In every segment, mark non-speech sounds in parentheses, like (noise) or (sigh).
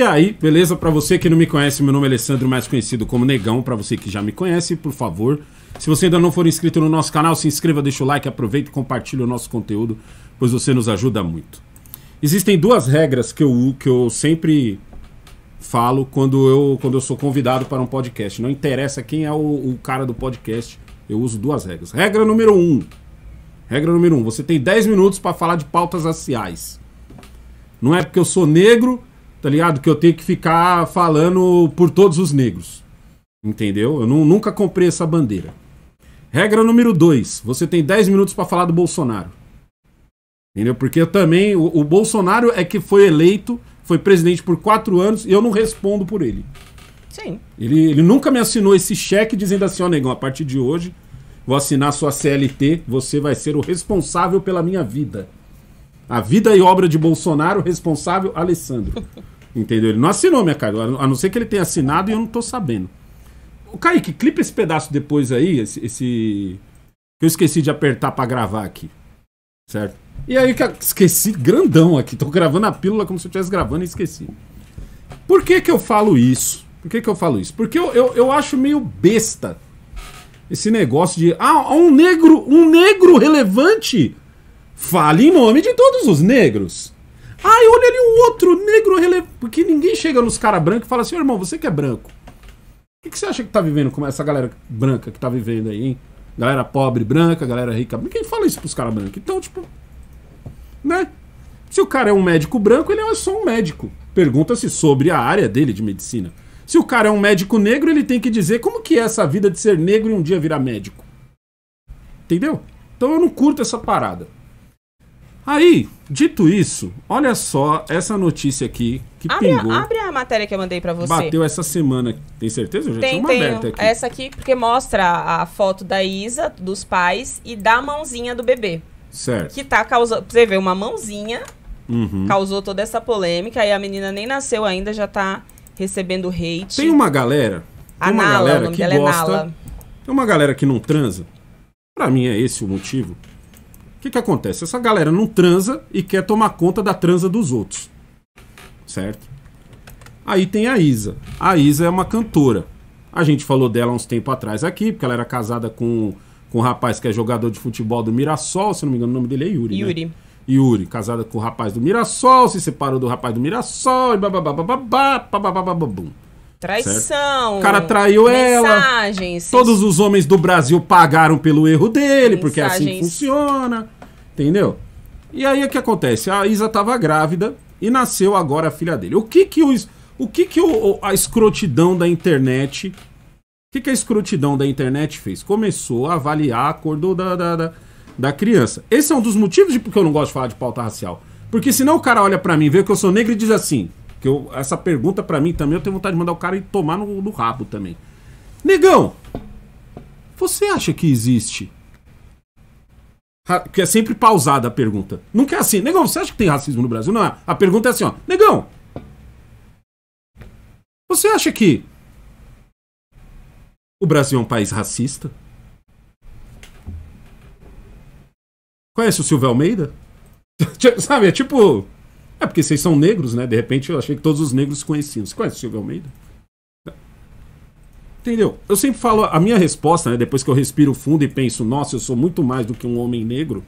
E aí, beleza? Para você que não me conhece, meu nome é Alessandro, mais conhecido como Negão. Para você que já me conhece, por favor, se você ainda não for inscrito no nosso canal, se inscreva, deixa o like, aproveita e compartilha o nosso conteúdo, pois você nos ajuda muito. Existem duas regras que eu, que eu sempre falo quando eu, quando eu sou convidado para um podcast. Não interessa quem é o, o cara do podcast, eu uso duas regras. Regra número um. Regra número um, você tem 10 minutos para falar de pautas raciais. Não é porque eu sou negro tá ligado? Que eu tenho que ficar falando por todos os negros. Entendeu? Eu não, nunca comprei essa bandeira. Regra número 2. Você tem 10 minutos para falar do Bolsonaro. Entendeu? Porque eu também. O, o, Bolsonaro é que foi eleito, foi presidente por 4 anos e eu não respondo por ele. Sim. Ele, ele nunca me assinou esse cheque dizendo assim: ó, oh, negão, a partir de hoje vou assinar sua CLT, você vai ser o responsável pela minha vida. A vida e obra de Bolsonaro, responsável, Alessandro. Entendeu? Ele não assinou, minha cara. A não ser que ele tenha assinado e eu não tô sabendo. O Kaique, clipa esse pedaço depois aí, esse, esse. Que eu esqueci de apertar para gravar aqui. Certo? E aí que esqueci grandão aqui. Tô gravando a pílula como se eu estivesse gravando e esqueci. Por que que eu falo isso? Por que que eu falo isso? Porque eu, eu, eu acho meio besta esse negócio de ah, um negro, um negro relevante Fale em nome de todos os negros. Ai, olha ali um outro negro relevante. Porque ninguém chega nos caras brancos e fala assim, irmão, você que é branco. O que, que, você acha que tá vivendo com essa galera branca que tá vivendo aí, hein? Galera pobre branca, galera rica. Ninguém fala isso pros caras brancos. Então, tipo. Né? Se o cara é um médico branco, ele é só um médico. Pergunta-se sobre a área dele de medicina. Se o cara é um médico negro, ele tem que dizer como que é essa vida de ser negro e um dia virar médico. Entendeu? Então eu não curto essa parada. Aí, dito isso, olha só essa notícia aqui que abre, pingou. Abre a matéria que eu mandei para você. Bateu essa semana, tem certeza? Eu já tem, tinha uma tenho. aberta aqui. Essa aqui, porque mostra a foto da Isa, dos pais, e da mãozinha do bebê. Certo. Que tá causando. Você vê, uma mãozinha uhum. causou toda essa polêmica, e a menina nem nasceu ainda, já tá recebendo hate. Tem uma galera. Tem uma Nala, galera que é gosta. É Nala. Tem uma galera que não transa. Pra mim é esse o motivo. O que, que acontece? Essa galera não transa e quer tomar conta da transa dos outros. Certo? Aí tem a Isa. A Isa é uma cantora. A gente falou dela uns tempo atrás aqui, porque ela era casada com, com um rapaz que é jogador de futebol do Mirassol, se não me engano o nome dele é Yuri. Né? Yuri. Né? Yuri, casada com o rapaz do Mirassol, se separou do rapaz do Mirassol e babá babá babá babá babá babá babum. Traição. O cara traiu mensagens, ela. Todos os homens do Brasil pagaram pelo erro dele, porque é assim que funciona. Entendeu? E aí o que acontece? A Isa tava grávida e nasceu agora a filha dele. O que que o, o que que o, a escrotidão da internet o que, que, a escrutidão da internet fez? Começou a avaliar a cor da, da, da, da, criança. Esse é um dos motivos de porque eu não gosto de falar de pauta racial. Porque senão o cara olha para mim, vê que eu sou negro e diz assim: que eu, essa pergunta para mim também eu tenho vontade de mandar o cara ir tomar no, no rabo também. Negão, você acha que existe? Que é sempre pausada a pergunta. Nunca é assim. Negão, você acha que tem racismo no Brasil? Não é. A pergunta é assim, ó. Negão, você acha que o Brasil é um país racista? Conhece o Silvio Almeida? (laughs) Sabe, é tipo. É porque vocês são negros, né? De repente eu achei que todos os negros conheciam. Você conhece o Silvio Almeida? Tá. Entendeu? Eu sempre falo, a minha resposta, né? Depois que eu respiro fundo e penso, nossa, eu sou muito mais do que um homem negro,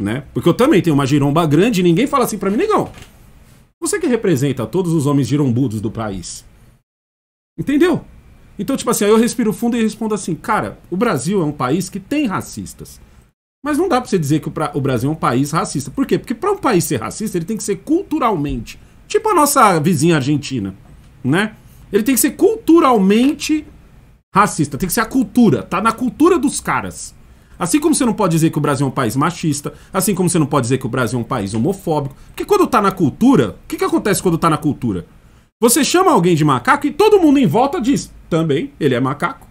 né? Porque eu também tenho uma giromba grande e ninguém fala assim para mim, negão. Você que representa todos os homens girombudos do país. Entendeu? Então, tipo assim, aí eu respiro fundo e respondo assim, cara, o Brasil é um país que tem racistas. Mas não dá pra você dizer que o Brasil é um país racista. Por quê? Porque para um país ser racista, ele tem que ser culturalmente. Tipo a nossa vizinha Argentina, né? Ele tem que ser culturalmente racista. Tem que ser a cultura. Tá na cultura dos caras. Assim como você não pode dizer que o Brasil é um país machista, assim como você não pode dizer que o Brasil é um país homofóbico. Porque quando tá na cultura, o que, que acontece quando tá na cultura? Você chama alguém de macaco e todo mundo em volta diz: também, ele é macaco.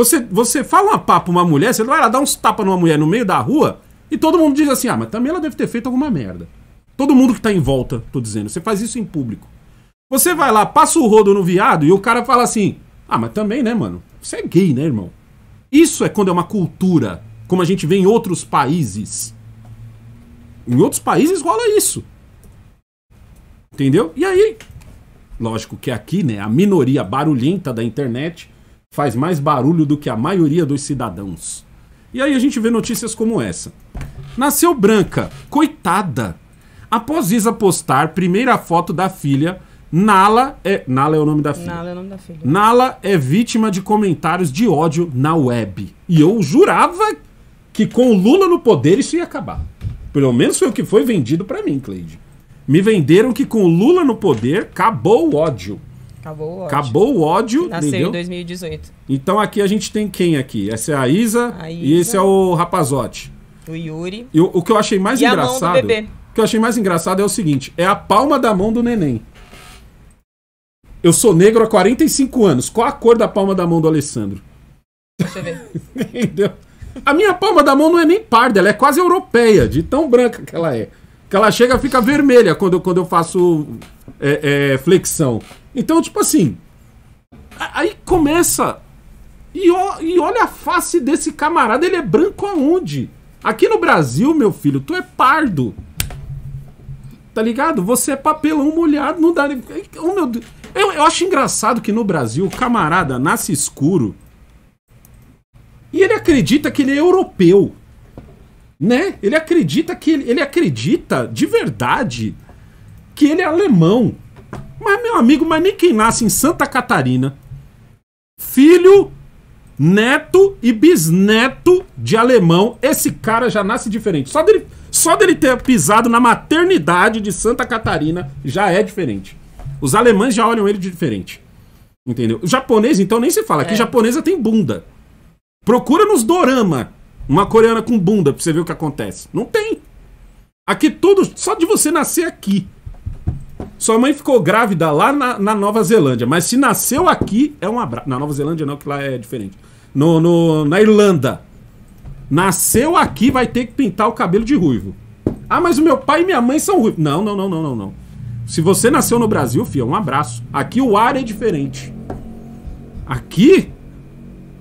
Você, você fala uma papo pra uma mulher, você vai lá dar uns tapas numa mulher no meio da rua e todo mundo diz assim: ah, mas também ela deve ter feito alguma merda. Todo mundo que tá em volta, tô dizendo. Você faz isso em público. Você vai lá, passa o rodo no viado e o cara fala assim: ah, mas também, né, mano? Você é gay, né, irmão? Isso é quando é uma cultura, como a gente vê em outros países. Em outros países rola isso. Entendeu? E aí, lógico que aqui, né, a minoria barulhenta da internet faz mais barulho do que a maioria dos cidadãos. E aí a gente vê notícias como essa. Nasceu branca, coitada. Após Isa postar primeira foto da filha, Nala é, Nala é o nome da filha. Nala é o nome da filha. Nala é vítima de comentários de ódio na web. E eu jurava que com o Lula no poder isso ia acabar. Pelo menos foi o que foi vendido para mim, Cleide. Me venderam que com o Lula no poder acabou o ódio. Acabou o ódio. Acabou o ódio. Nasceu entendeu? em 2018. Então aqui a gente tem quem aqui? Essa é a Isa, a Isa. e esse é o rapazote. O Yuri. E o, o que eu achei mais e engraçado. A mão do bebê. O que eu achei mais engraçado é o seguinte: é a palma da mão do neném. Eu sou negro há 45 anos. Qual a cor da palma da mão do Alessandro? Deixa eu ver. (laughs) entendeu? A minha palma da mão não é nem parda, ela é quase europeia, de tão branca que ela é. Que ela chega fica vermelha quando, quando eu faço é, é, flexão. Então, tipo assim. Aí começa. E, ó, e olha a face desse camarada, ele é branco aonde? Aqui no Brasil, meu filho, tu é pardo. Tá ligado? Você é papelão molhado, não dá. Oh, meu Deus. Eu, eu acho engraçado que no Brasil o camarada nasce escuro e ele acredita que ele é europeu. Né? Ele acredita que ele, ele acredita de verdade que ele é alemão. Mas, meu amigo, mas nem quem nasce em Santa Catarina, filho, neto e bisneto de alemão, esse cara já nasce diferente. Só dele, só dele ter pisado na maternidade de Santa Catarina já é diferente. Os alemães já olham ele de diferente. Entendeu? O japonês, então, nem se fala. Aqui, é. japonesa tem bunda. Procura nos dorama uma coreana com bunda pra você ver o que acontece. Não tem. Aqui tudo, só de você nascer aqui. Sua mãe ficou grávida lá na, na Nova Zelândia, mas se nasceu aqui, é um abraço. Na Nova Zelândia não, que lá é diferente. No, no, na Irlanda. Nasceu aqui, vai ter que pintar o cabelo de ruivo. Ah, mas o meu pai e minha mãe são ruivos. Não, não, não, não, não, não. Se você nasceu no Brasil, fia, um abraço. Aqui o ar é diferente. Aqui?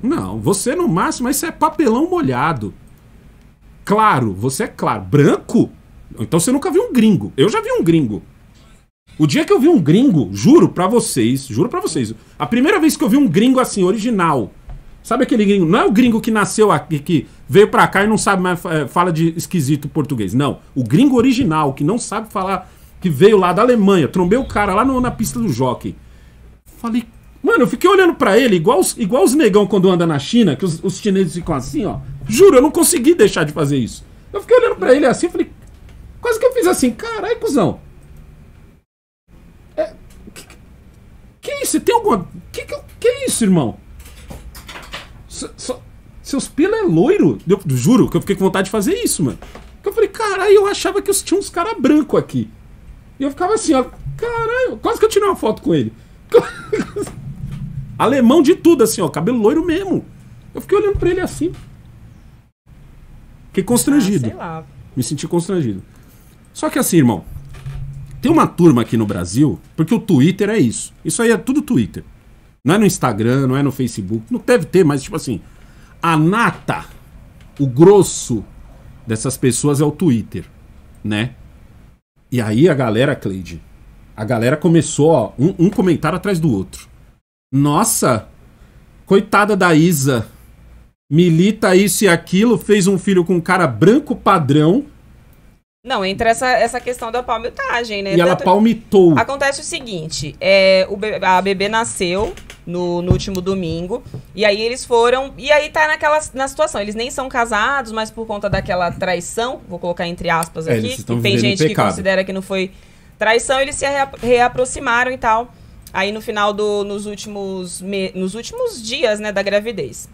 Não, você no máximo, isso é papelão molhado. Claro, você é claro. Branco? Então você nunca viu um gringo. Eu já vi um gringo. O dia que eu vi um gringo, juro pra vocês, juro pra vocês, a primeira vez que eu vi um gringo assim, original, sabe aquele gringo? Não é o gringo que nasceu aqui, que veio pra cá e não sabe mais, fala de esquisito português. Não, o gringo original, que não sabe falar, que veio lá da Alemanha, trombei o cara lá no, na pista do jockey. Falei, mano, eu fiquei olhando pra ele, igual os, igual os negão quando anda na China, que os, os chineses ficam assim, ó. Juro, eu não consegui deixar de fazer isso. Eu fiquei olhando pra ele assim, falei, quase que eu fiz assim, caralho, cuzão. isso? Você tem alguma. Que, que, que é isso, irmão? seus pelos é loiro? Eu juro que eu fiquei com vontade de fazer isso, mano. Eu falei, caralho, eu achava que eu tinha uns caras branco aqui. E eu ficava assim, ó, caralho, quase que eu tirei uma foto com ele. (laughs) Alemão de tudo, assim, ó, cabelo loiro mesmo. Eu fiquei olhando pra ele assim. Fiquei constrangido. Ah, Me senti constrangido. Só que assim, irmão, tem uma turma aqui no Brasil, porque o Twitter é isso. Isso aí é tudo Twitter. Não é no Instagram, não é no Facebook. Não deve ter, mas tipo assim, a nata, o grosso dessas pessoas é o Twitter, né? E aí a galera, Cleide, a galera começou, ó, um, um comentário atrás do outro. Nossa, coitada da Isa, milita isso e aquilo, fez um filho com um cara branco padrão não, entra essa, essa questão da palmitagem, né? E Tanto... ela palmitou. Acontece o seguinte: é, o bebê, a bebê nasceu no, no, último domingo, e aí eles foram. E aí tá naquela na situação. Eles nem são casados, mas por conta daquela traição, vou colocar entre aspas é, aqui, que tem gente que considera que não foi traição, eles se rea reaproximaram e tal. Aí no final do. Nos últimos, me, nos últimos dias, né, da gravidez.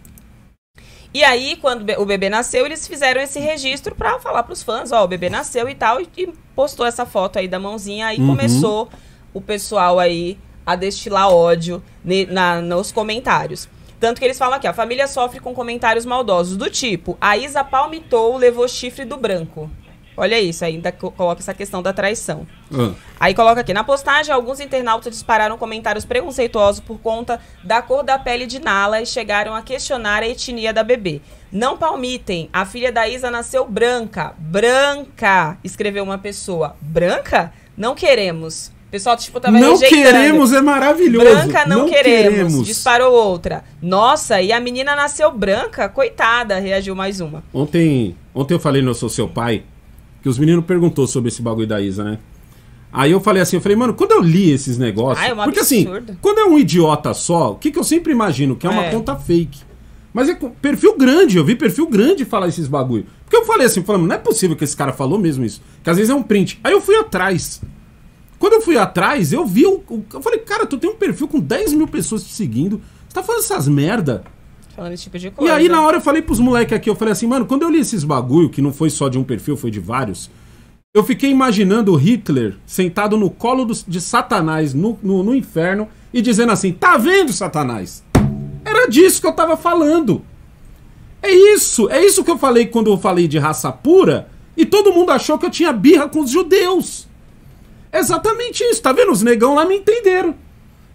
E aí, quando o bebê nasceu, eles fizeram esse registro para falar para os fãs, ó, o bebê nasceu e tal, e, e postou essa foto aí da mãozinha, aí uhum. começou o pessoal aí a destilar ódio ne, na, nos comentários. Tanto que eles falam aqui, a família sofre com comentários maldosos do tipo, a Isa palmitou, levou chifre do branco. Olha isso, ainda coloca essa questão da traição. Ah. Aí coloca aqui, na postagem, alguns internautas dispararam comentários preconceituosos por conta da cor da pele de Nala e chegaram a questionar a etnia da bebê. Não palmitem, a filha da Isa nasceu branca. Branca, escreveu uma pessoa. Branca? Não queremos. O pessoal, tipo, tava não rejeitando. queremos, é maravilhoso. Branca não, não queremos. queremos. Disparou outra. Nossa, e a menina nasceu branca? Coitada, reagiu mais uma. Ontem, ontem eu falei no Sou Seu Pai que os meninos perguntou sobre esse bagulho da Isa, né? Aí eu falei assim, eu falei, mano, quando eu li esses negócios. Ah, é um porque assim, quando é um idiota só, o que, que eu sempre imagino? Que é uma é. conta fake. Mas é perfil grande, eu vi perfil grande falar esses bagulho. Porque eu falei assim, falando, não é possível que esse cara falou mesmo isso. Que às vezes é um print. Aí eu fui atrás. Quando eu fui atrás, eu vi o. eu falei, cara, tu tem um perfil com 10 mil pessoas te seguindo. Você tá falando essas merda? falando esse tipo de coisa. E aí, na hora, eu falei pros moleques aqui, eu falei assim, mano, quando eu li esses bagulho, que não foi só de um perfil, foi de vários, eu fiquei imaginando Hitler sentado no colo do, de Satanás no, no, no inferno e dizendo assim: tá vendo, Satanás? Era disso que eu tava falando. É isso, é isso que eu falei quando eu falei de raça pura e todo mundo achou que eu tinha birra com os judeus. Exatamente isso, tá vendo? Os negão lá me entenderam.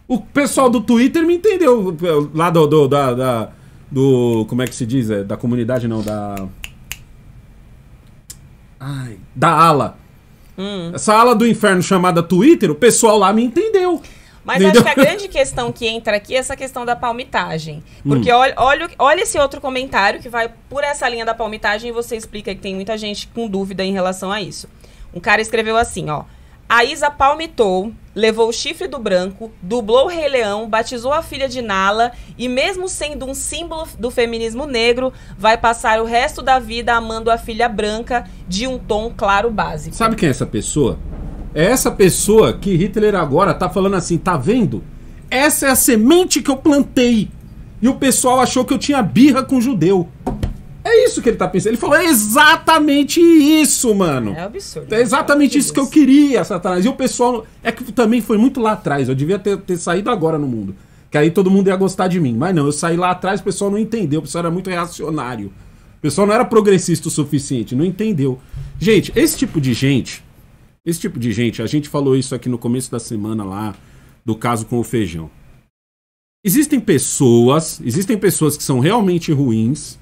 O pessoal do Twitter me entendeu, lá do, do da, da do. Como é que se diz? É, da comunidade, não, da. Ai, da ala. Hum. Essa ala do inferno chamada Twitter, o pessoal lá me entendeu. Mas entendeu? acho que a (laughs) grande questão que entra aqui é essa questão da palmitagem. Porque hum. olha, olha, olha esse outro comentário que vai por essa linha da palmitagem e você explica que tem muita gente com dúvida em relação a isso. Um cara escreveu assim, ó. A Isa palmitou, levou o chifre do branco, dublou o Rei Leão, batizou a filha de Nala e, mesmo sendo um símbolo do feminismo negro, vai passar o resto da vida amando a filha branca de um tom claro básico. Sabe quem é essa pessoa? É essa pessoa que Hitler agora tá falando assim: tá vendo? Essa é a semente que eu plantei. E o pessoal achou que eu tinha birra com judeu. É isso que ele tá pensando. Ele falou é exatamente isso, mano. É absurdo. É exatamente isso que eu queria, Satanás. E o pessoal. É que também foi muito lá atrás. Eu devia ter, ter saído agora no mundo. Que aí todo mundo ia gostar de mim. Mas não, eu saí lá atrás, o pessoal não entendeu. O pessoal era muito reacionário. O pessoal não era progressista o suficiente, não entendeu. Gente, esse tipo de gente. Esse tipo de gente, a gente falou isso aqui no começo da semana lá, do caso com o feijão. Existem pessoas, existem pessoas que são realmente ruins,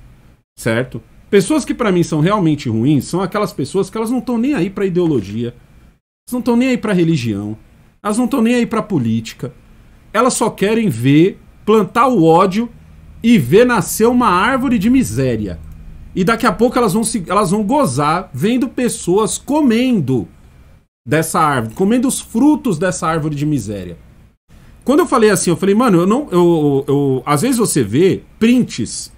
certo? Pessoas que para mim são realmente ruins são aquelas pessoas que elas não estão nem aí para ideologia, elas não estão nem aí para religião, elas não estão nem aí para política. Elas só querem ver plantar o ódio e ver nascer uma árvore de miséria. E daqui a pouco elas vão se, elas vão gozar vendo pessoas comendo dessa árvore, comendo os frutos dessa árvore de miséria. Quando eu falei assim, eu falei, mano, eu não. Eu, eu, eu às vezes você vê prints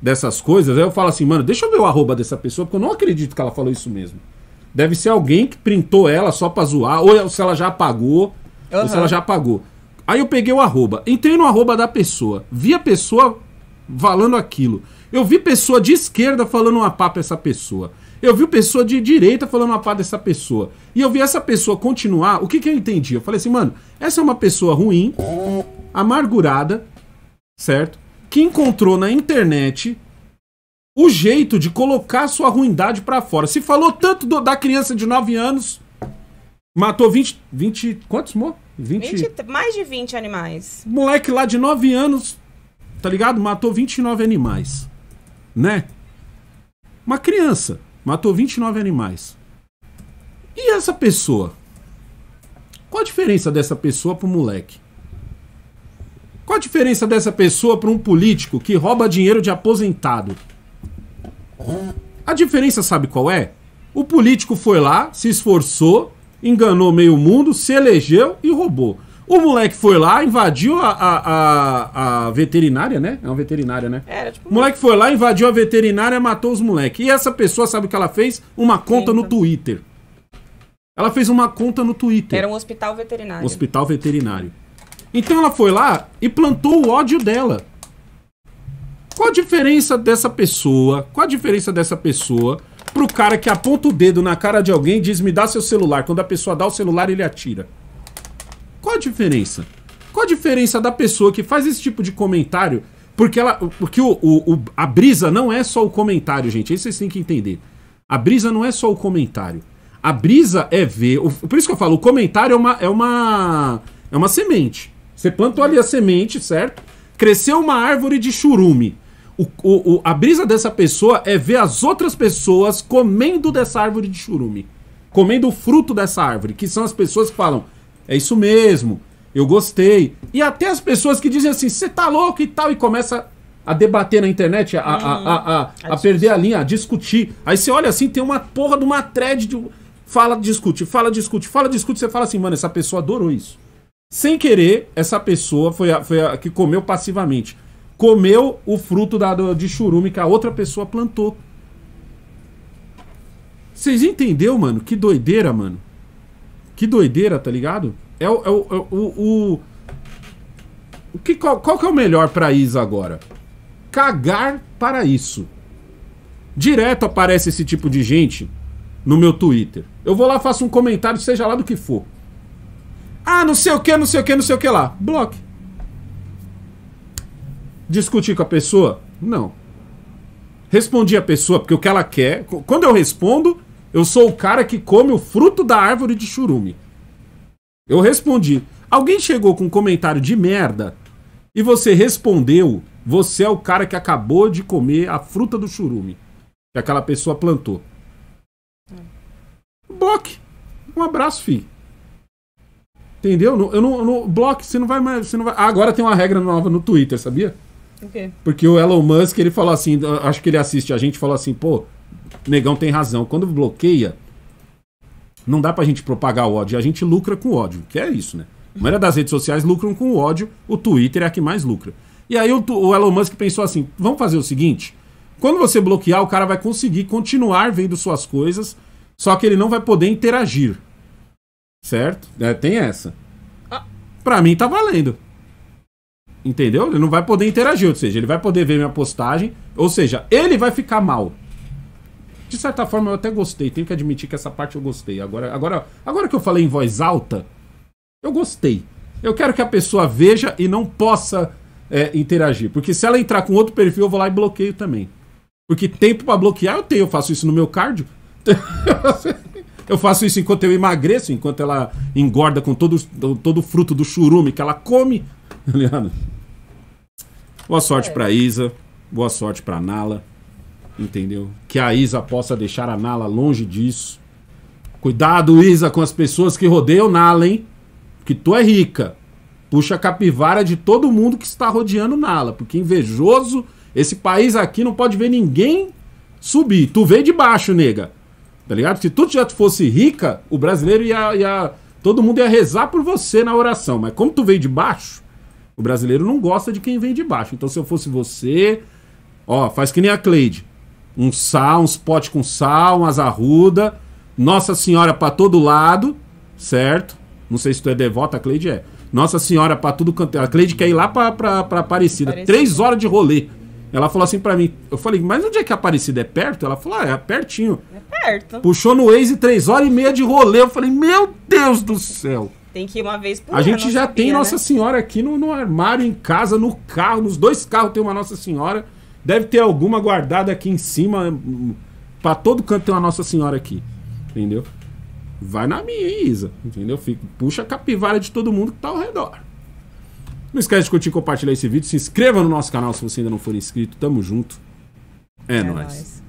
dessas coisas, aí eu falo assim, mano, deixa eu ver o arroba dessa pessoa, porque eu não acredito que ela falou isso mesmo. Deve ser alguém que printou ela só pra zoar, ou se ela já apagou, uhum. ou se ela já apagou. Aí eu peguei o arroba, entrei no arroba da pessoa, vi a pessoa falando aquilo. Eu vi pessoa de esquerda falando uma pá pra essa pessoa. Eu vi pessoa de direita falando uma pá dessa pessoa. E eu vi essa pessoa continuar. O que, que eu entendi? Eu falei assim, mano, essa é uma pessoa ruim, amargurada, certo? que encontrou na internet o jeito de colocar sua ruindade para fora. Se falou tanto do, da criança de 9 anos, matou 20. 20 quantos, amor? 20, 20, mais de 20 animais. Moleque lá de 9 anos, tá ligado? Matou 29 animais. Né? Uma criança matou 29 animais. E essa pessoa? Qual a diferença dessa pessoa pro moleque? Qual a diferença dessa pessoa para um político que rouba dinheiro de aposentado? A diferença sabe qual é? O político foi lá, se esforçou, enganou meio mundo, se elegeu e roubou. O moleque foi lá, invadiu a, a, a, a veterinária, né? É uma veterinária, né? Era, tipo... O moleque foi lá, invadiu a veterinária, matou os moleques. E essa pessoa, sabe o que ela fez? Uma conta no Twitter. Ela fez uma conta no Twitter. Era um hospital veterinário. Hospital veterinário. Então ela foi lá e plantou o ódio dela. Qual a diferença dessa pessoa? Qual a diferença dessa pessoa pro cara que aponta o dedo na cara de alguém e diz me dá seu celular? Quando a pessoa dá o celular, ele atira. Qual a diferença? Qual a diferença da pessoa que faz esse tipo de comentário? Porque ela. Porque o, o, o a brisa não é só o comentário, gente. Isso vocês têm que entender. A brisa não é só o comentário. A brisa é ver. Por isso que eu falo, o comentário é uma. É uma, é uma semente. Você plantou ali a semente, certo? Cresceu uma árvore de churume. O, o, o, a brisa dessa pessoa é ver as outras pessoas comendo dessa árvore de churume. Comendo o fruto dessa árvore, que são as pessoas que falam: é isso mesmo, eu gostei. E até as pessoas que dizem assim: você tá louco e tal, e começa a debater na internet, a, a, a, uhum. a, perder a linha, a discutir. Aí você olha assim, tem uma porra de uma thread de. Fala, discute, fala, discute, fala, discute. Você fala assim, mano, essa pessoa adorou isso. Sem querer, essa pessoa foi a, foi a que comeu passivamente. Comeu o fruto da, de churume que a outra pessoa plantou. Vocês entenderam, mano? Que doideira, mano. Que doideira, tá ligado? É o. É o, é o, o, o que, qual, qual que é o melhor pra Isa agora? Cagar para isso. Direto aparece esse tipo de gente no meu Twitter. Eu vou lá, faço um comentário, seja lá do que for. Ah, não sei o que, não sei o que, não sei o que lá. Bloque. Discutir com a pessoa? Não. Respondi a pessoa, porque o que ela quer. Quando eu respondo, eu sou o cara que come o fruto da árvore de churume. Eu respondi. Alguém chegou com um comentário de merda e você respondeu. Você é o cara que acabou de comer a fruta do churume que aquela pessoa plantou. É. Bloque. Um abraço, filho. Entendeu? Eu não, eu não, bloco, você não vai mais. Você não vai... Ah, agora tem uma regra nova no Twitter, sabia? Okay. Porque o Elon Musk, ele falou assim, ah, acho que ele assiste a gente, falou assim, pô, negão tem razão. Quando bloqueia, não dá pra gente propagar ódio, a gente lucra com ódio, que é isso, né? A maioria das redes sociais lucram com ódio, o Twitter é a que mais lucra. E aí o, o Elon Musk pensou assim, vamos fazer o seguinte, quando você bloquear, o cara vai conseguir continuar vendo suas coisas, só que ele não vai poder interagir. Certo? É, tem essa. Ah, pra mim tá valendo. Entendeu? Ele não vai poder interagir, ou seja, ele vai poder ver minha postagem, ou seja, ele vai ficar mal. De certa forma, eu até gostei. Tenho que admitir que essa parte eu gostei. Agora, agora, agora que eu falei em voz alta, eu gostei. Eu quero que a pessoa veja e não possa é, interagir. Porque se ela entrar com outro perfil, eu vou lá e bloqueio também. Porque tempo para bloquear eu tenho. Eu faço isso no meu cardio. (laughs) Eu faço isso enquanto eu emagreço, enquanto ela engorda com todo, todo o fruto do churume que ela come. (laughs) Boa sorte é. para Isa, boa sorte para Nala, entendeu? Que a Isa possa deixar a Nala longe disso. Cuidado, Isa, com as pessoas que rodeiam Nala, hein? Que tu é rica. Puxa a capivara de todo mundo que está rodeando Nala, porque invejoso, esse país aqui não pode ver ninguém subir. Tu veio de baixo, nega. Tá ligado? Se tu já fosse rica, o brasileiro ia, ia. Todo mundo ia rezar por você na oração. Mas como tu veio de baixo, o brasileiro não gosta de quem vem de baixo. Então, se eu fosse você, ó, faz que nem a Cleide. Um sal, uns potes com sal, umas arruda, Nossa Senhora para todo lado, certo? Não sei se tu é devota, a Cleide é. Nossa Senhora para tudo canto. É- a Cleide quer ir lá pra, pra, pra Aparecida. Aparecida. Três horas de rolê. Ela falou assim para mim, eu falei, mas onde é que a Aparecida é perto? Ela falou, ah, é pertinho. É perto. Puxou no Waze três horas e meia de rolê. Eu falei, meu Deus do céu. Tem que ir uma vez por A gente já sabia, tem né? Nossa Senhora aqui no, no, armário, em casa, no carro, nos dois carros tem uma Nossa Senhora. Deve ter alguma guardada aqui em cima. Hum, pra todo canto tem uma Nossa Senhora aqui. Entendeu? Vai na minha, Isa. Entendeu? Fica, puxa a capivara de todo mundo que tá ao redor. Não esquece de curtir e compartilhar esse vídeo. Se inscreva no nosso canal se você ainda não for inscrito. Tamo junto. É, é nóis. nóis.